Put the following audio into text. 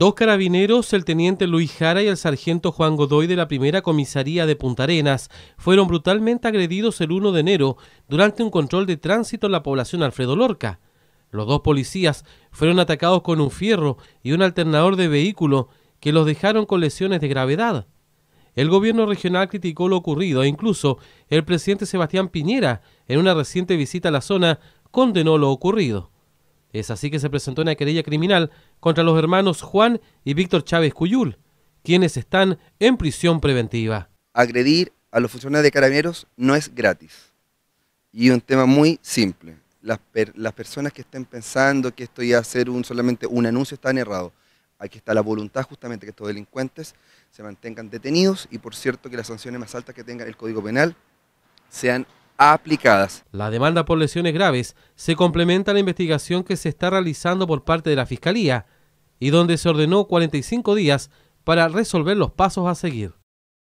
Dos carabineros, el teniente Luis Jara y el sargento Juan Godoy de la primera comisaría de Punta Arenas, fueron brutalmente agredidos el 1 de enero durante un control de tránsito en la población Alfredo Lorca. Los dos policías fueron atacados con un fierro y un alternador de vehículo que los dejaron con lesiones de gravedad. El gobierno regional criticó lo ocurrido e incluso el presidente Sebastián Piñera, en una reciente visita a la zona, condenó lo ocurrido. Es así que se presentó una querella criminal contra los hermanos Juan y Víctor Chávez Cuyul, quienes están en prisión preventiva. Agredir a los funcionarios de carabineros no es gratis. Y un tema muy simple. Las, personas que estén pensando que esto iba a ser un, solamente un anuncio están errados. Aquí está la voluntad justamente que estos delincuentes se mantengan detenidos y por cierto que las sanciones más altas que tenga el Código Penal sean aplicadas. La demanda por lesiones graves se complementa a la investigación que se está realizando por parte de la Fiscalía y donde se ordenó 45 días para resolver los pasos a seguir.